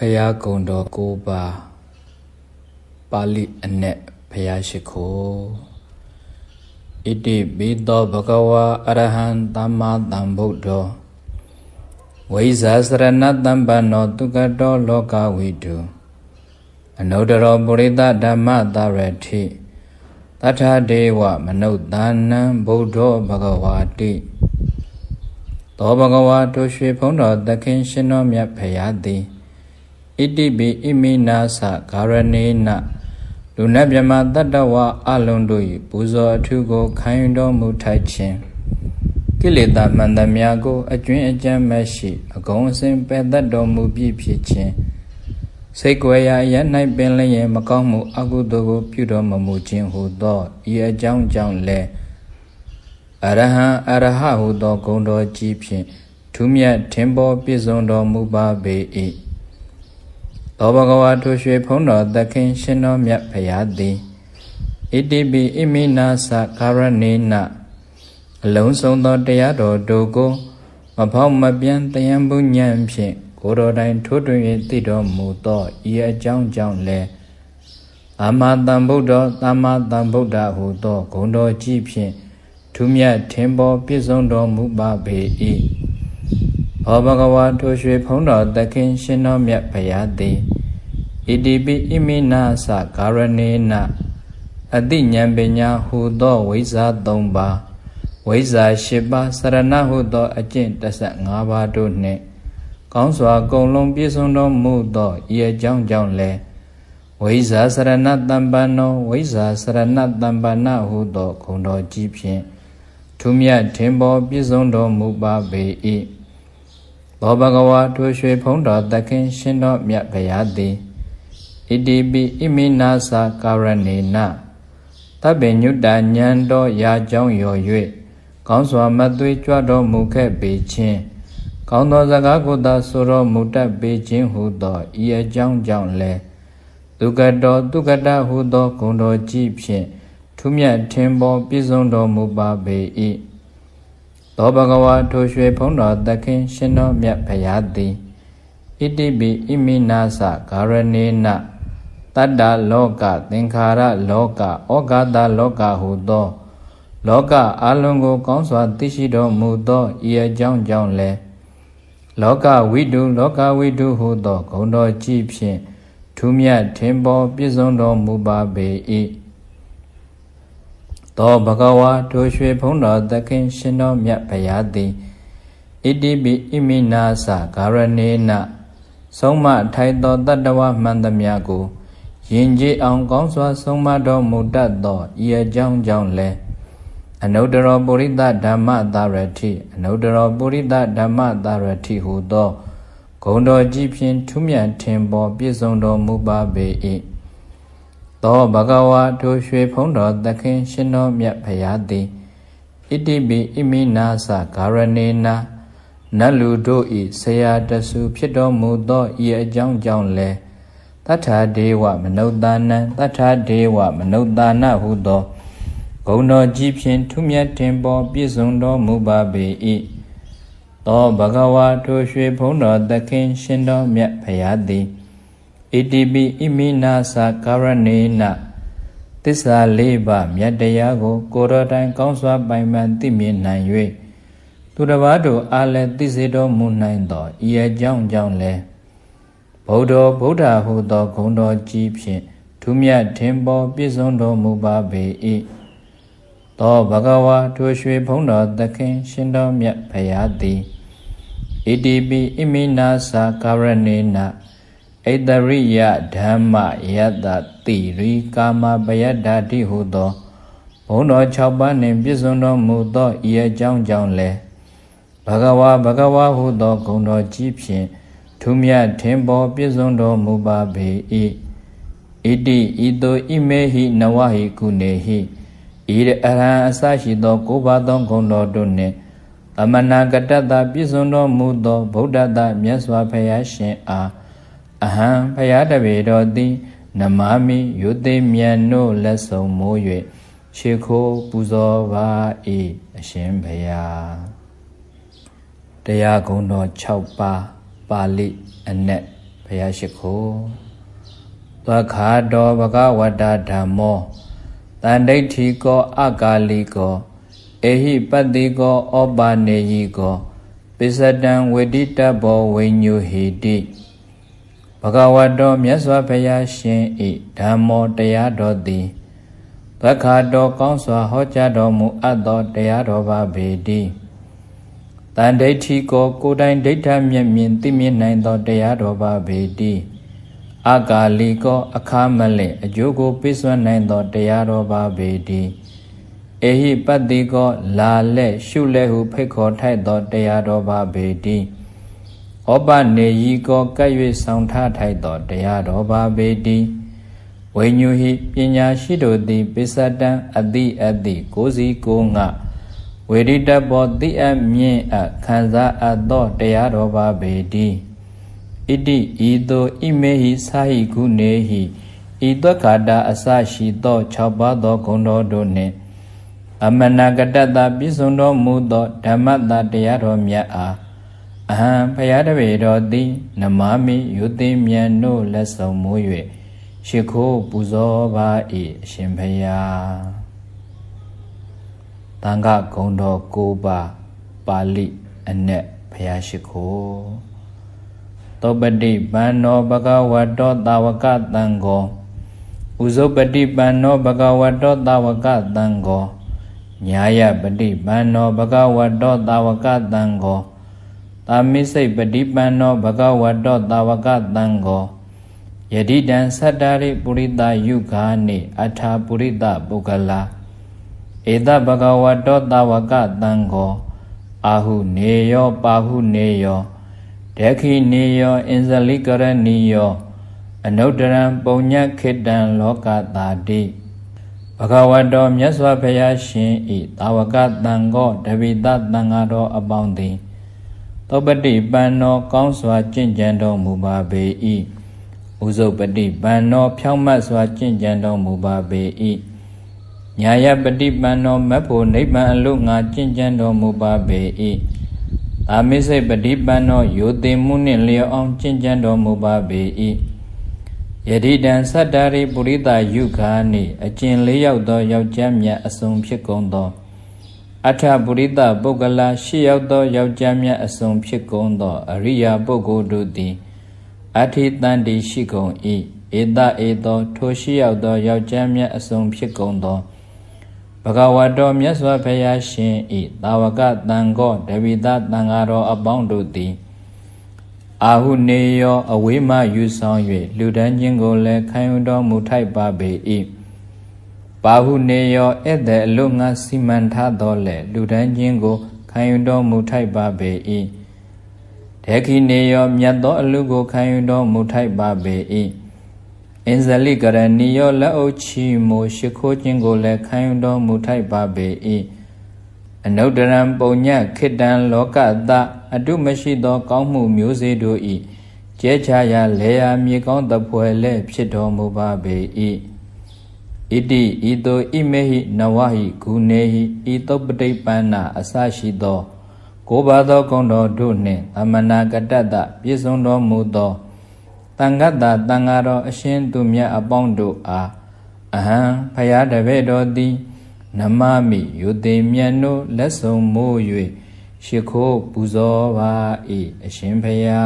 ဖရာကုံတော်ကိုးပါပါဠိအနက်ဖရာရှိခိုးဣတိပိသောဘဂဝါအရဟံသမ္မာသမ္ဗုဒ္ဓောဝိဇာစရဏတမ္ပန္နောတုကတော လောကဝိတုအနုတ္တရောပုရိသဓမ္မသရတိတထာဒေဝမနုဿာနံဗုဒ္ဓောဘဂဝါတိသောဘဂဝါတို့ရွှေဖုံးတော်သခင်ရှင်တော်မြတ်ဖရာသည်ဣတိပိဣမိနာသဂါရနေနလူနတ်မြမတတ္တဝအလုံးတို့၏ပူဇော်အထုကိုခံယူတော်မူထိုက်ခြင်းကိလေသာမှန်သမျှကိုအကျွင်းအကြမ်းမရှိအကုန်စင်ပယ်တတ်တော်မူပြီဖြစ်ခြင်းစိတ်ကြွယ်ရာရ၌ပင်လျင်မကောင်းမှုအကုသိုလ်ကိုပြုတော်မမူခြင်းဟုသောဤအကြောင်းကြောင့်လည်းအရဟံအရဟဟုသောဂုဏ်တော်ကြီးဖြင့်ထူးမြတ်ထင်ပေါ်ပြည့်စုံတော်မူပါပေ၏သောဘဂဝါထိုရွှေဖုံးတော်သခင်ရှင်တော်မြတ်ဖရာသည်ဣတိပိဣမိနာသကာရဏေနအလုံးစုံသောတရားတော်တို့ကိုမဖောက်မပြန်းတယံပူညံဖြင့်ကိုတော်တိုင်ထိုးတွင်၍သိတော်မူသောဤအကြောင်းကြောင့်လည်းအမတံဗုဒ္ဓသမ္မာသမ္ဗုဒ္ဓဟူသောဂုဏ်တော်ကြီးဖြင့်ထူးမြတ်ထင်ပေါ်ပြည့်စုံတော်မူပါပေ၏။ဩဘဂဝါထိုရွှေဖုံးတော်သခင် ရှင်တော်မြတ်ဘုရားသည်ဣတိပိဣမိနာသကာရဏေနအတိဉာဏ်ပညာဟူသောဝိဇ္ဇာ၃ပါးဝိဇ္ဇာ၈ပါးစရဏဟူသောအကျင့်15ပါးတို့နှင့် ကောင်းစွာကုံလုံးပြည့်စုံတော်မူသောဤအကြောင်းကြောင့်လည်းဝိဇာစရဏတမ္ပန္နောဝိဇာစရဏတမ္ပန္နဟုသောဂုဏ်တော်ကြီးဖြင့်သူမြတ်ထင်ပေါ်ပြည့်စုံတော်မူပါပေ၏သောဘဂဝါထိုရွှေဖုံးတော်တခင်ရှင်တော်မြတ်ဗျာတိဣတိပိဣမိနာသာကာရဏေနသဗ္ဗညုတဉဏ်တော်ရာကြောင်းရော်၍ကောင်းစွာမသွေးကြွတော်မူခဲ့ပေခြင်းကောင်းသောစကားကိုသာဆိုတော်မူတတ်ပေခြင်းဟုသောဤအကြောင်းကြောင့်လည်းဒုက္ကတောဒုက္ကတဟုသောဂုဏ်တော်ကြီးဖြင့်ထူးမြတ်ထင်ပေါ်ပြည့်စုံတော်မူပါပေ၏သောဘဂဝါထိုရွှေဖုံးတော်သခင်ရှင်တော်မြတ်ဖရာသည်ဣတိပိဣမိနာသဂရဏေနတတ္တလောကသင်္ခါရလောကဩဃာတလောကဟုသော လောကအလုံးကိုကောင်းစွာ သိရှိတော်မူသောဤအကြောင်းကြောင့်လည်းလောကဝိတုလောကဝိတုဟုသောဂုဏ်တော်ကြည်ဖြင့်ထူးမြတ်ထင်ပေါ်ပြည့်စုံတော်မူပါပေ၏သောဘဂဝါထိုရွှေဘုံတော်သခင်ရှင်တော်မြတ်ဘုရားသည်ဣတိပိဣမိနာသဂရဏေနဆုံးမထိုက်သောတတ္တဝမှန်သမျှကိုယင်ကြည်အောင်ကောင်းစွာဆုံးမတော်မူတတ်သောဤအကြောင်းကြောင့်လည်းအနုတ္တရောပုရိသဓမ္မသာရတိအနုတ္တရောပုရိသဓမ္မသာရတိဟူသောဂုံတော်ကြီးဖြင့်ထူးမြတ်ထင်ပေါ်ပြည့်စုံတော်မူပါပေ၏သောဘဂဝါထိုရွှေဖုံးတော်သခင်ရှင်တော်မြတ်ဖရာသည်ဣတိပိဣမိနာသဂရဏေနာနတ်လူတို့ဤဆရာတဆူဖြစ်တော်မူသောဤအကြောင်းကြောင့်လဲတတ္ထာဒေဝမနုဿာနံတတ္ထာဒေဝမနုဿာနဟုသောဂုဏတော်ကြီးဖြင့်ထုမြတ်တင်ပေါ်ပြည့်စုံတော်မူပါပေ၏သောဘဂဝါထိုရွှေဖုံးတော်သခင်ရှင်တော်မြတ်ဖရာသည်ဣတိပိဣမိနာသာကာရဏေနသစ္စာလေးပါးမြတ်တရားကို ကိုတော်တိုင်ကောင်းစွာပိုင်ပန်သိမြင်နိုင်၍သူတစ်ပါးတို့အားလည်းသိစေတော်မူနိုင်သောဤအကြောင်းကြောင့်လည်းဗုဒ္ဓဗုဒ္ဓဟူသောဂုဏ်တော်ကြီးဖြင့်ထူးမြတ်ထင်ပေါ်ပြည့်စုံတော်မူပါပေ၏သောဘဂဝါထိုရွှေဘုံတော်သခင်ရှင်တော်မြတ်ဖရာသည်ဣတိပိဣမိနာသာကာရဏေနဣတရိယဓမ္မယတ္တတိရိကာမပယတ္တာတိဟုသောဘုံတော်၆ပါးနှင့်ပြည့်စုံတော်မူသောဤအကြောင်းကြောင့်လည်းဘဂဝါဘဂဝါဟုသောဂုဏ်တော်ကြီးဖြင့်ထူးမြတ်ထင်ပေါ်ပြည့်စုံတော်မူပါပေ၏ဣတိဤသို့ဣမေဟိနဝဟိကုနေဟိဤအရဟံအစရှိသောကိုးပါးသောဂုဏ်တော်တို့နှင့်သမဏဂတ္တပြည့်စုံတော်မူသောဗုဒ္ဓတမြတ်စွာဘုရားရှင်အားအဟံဖရာတပေတော်သည်နမမိယုသိမြတ်နို့လက်ဆောင်မိုး၍ရှ िख ိုးပူဇော်ပါ၏အရှင်ဖရာတရားဂုဏ်တော်6ပါးပါဠိအနက်ဖရာရှိခိုးသခါတော်ဘဂဝတာဓမ္မောတန်ဋိဋ္ဌိကောအကာလီကောအေဟိပတ္တိကောဩပါနေယီကောပစ္စတံဝိတိတ္တဘောဝိညုဟိတိဘဂဝတောမြတ်စွာဘုရားရှင်ဤဓမ္မောတရားတော်သည်သက္ခာတော်ကောင်းစွာဟောကြားတော်မူအပ်သော တရားတော်ပါပေတည်းတန်ဒိဋ္ဌိကိုကိုယ်တိုင်ဒိဋ္ဌမျက်မြင်သိမြင်နိုင်သော တရားတော်ပါပေတည်းအကာလီကောအခါမလင်အကျိုးကိုပြည့်စွမ်းနိုင်သောတရားတော်ပါပေတည်းအေဟိပတ္တိကော လာလက်ရှုလဲဟုဖိတ်ခေါ်ထိုက်သော တရားတော်ပါပေတည်းဩပနေယီကောကပ်၍ဆောင်ထားထိုက်သော တရားတော်ပါပေတိဝိညုဟိပညာရှိတို့သည်ပိစတံအတိအတိကိုစီကိုငါဝေရိတဘောတိအမြင့်အခံစားအပ်သော တရားတော်ပါပေတိဣတိဤသို့ဣမေဟိစာဟိကုနေဟိဤသွက္ခာတာအစရှိသော၆ပါးသောဂုဏ်တော်တို့နှင့်အမနာကတ္တပစ္စုံတော်မူသောဓမ္မတတရားတော်မြတ်အားအဟံဖရာတပေတော်သည် နမမိယုသိမြတ်တို့လက်ဆောင်မိုး၍ရှ िख ိုးပူဇော်ပါ၏အရှင်ဖရာတန်ခဂုံတော်ကိုးပါပါဠိအနက်ဖရာရှိခိုးသောပတိပန္နောဘဂဝတောတာဝကတံကိုဥဇောပတိပန္နောဘဂဝတောတာဝကတံကိုညာယပတိပန္နောဘဂဝတောတာဝကတံကိုသာမိစိတ်ပฏิပန္နောဘဂဝတောတာဝကတံကိုယတိတံသတ္တရိပုရိသယုဂာနိအထာပုရိသပုဂ္ဂလာဧတဘဂဝတောတာဝကတံကိုအာဟုနေယောပါဟုနေယောဒက္ခိနေယောအင်ဇလိကရဏီယောအနုတ္တရံပုံညခေတံလောကတာတိဘဂဝတောမြတ်စွာဘုရားရှင်ဤတာဝကတံကိုတပိတသံဃာတော်အပေါင်းသည်သောပတိပန်သောကောင်းစွာကျင့်ကြံတော်မူပါပေ၏ဥဇုပတိပန်သောဖြောင့်မတ်စွာကျင့်ကြံတော်မူပါပေ၏ညာယပတိပန်သောမတ်ဖို့နိဗ္ဗာန်အလို့ငါကျင့်ကြံတော်မူပါပေ၏အာမိစိတ်ပတိပန်သောယိုသိမှုနှင့်လျော်အောင်ကျင့်ကြံတော်မူပါပေ၏ယတိတံသတ္တရိပုရိသယုခာနိအကျင့်၄ရောက်သောယောက်ျားမြတ်အစုံဖြစ်ကုန်သောအထပုရိသပုဂ္ဂလာရှစ်ယောက်သောယောက်ျားမြတ်အစုံဖြစ်ကုန်သောအရိယာပုဂ္ဂိုလ်တို့သည်အထိတန်တိရှိကုန်၏ဧတဧသောထိုရှစ်ယောက်သောယောက်ျားမြတ်အစုံဖြစ်ကုန်သောဘဂဝတော်မြတ်စွာဘုရားရှင်ဤသာဝကတန်ခေါတဝိသတန်ဃာတော်အပေါင်းတို့သည်အာဟုနေရောအဝေးမှယူဆောင်၍လူဒန်းချင်းကိုလည်းခံယူတော်မူထိုက်ပါပေ၏ပါဟုနေရောဧည့်သည်အလို့ငါစီမံထားတော်လဲလူတန်းချင်းကိုခံယူတော်မူထိုက်ပါပေ၏ဒေခိနေရောမြတ်သောအလူကိုခံယူတော်မူထိုက်ပါပေ၏အင်ဇလိကရဏီရောလက်အုပ်ချီမိုရှိခိုးခြင်းကိုလည်းခံယူတော်မူထိုက်ပါပေ၏အနုတ္တရံပုံညခိတံလောကတအတုမရှိသော ကောင်းမှုမျိုးစေတို့၏ကျဲချရာလေယာမြေကောင်းတပွဲလဲဖြစ်တော်မူပါပေ၏ဣတိဤသို့ဣမေဟိနဝဟိဂုဏေဟိဤသုပတိပန္နအစရှိသောကိုပါသောကုံတော်တို့နှင့်အမနာကတတပြည့်စုံတော်မူသောတန်ခတ်တာတန်ဃာတော်အရှင်သူမြတ်အပေါင်းတို့အားအဟံဖရာတပည့်တော်သည်နမမိယုတိမြတ်တို့လက်ဆောင်မိုး၍ရှ िख ိုးပူဇော်ပါ၏အရှင်ဖရာ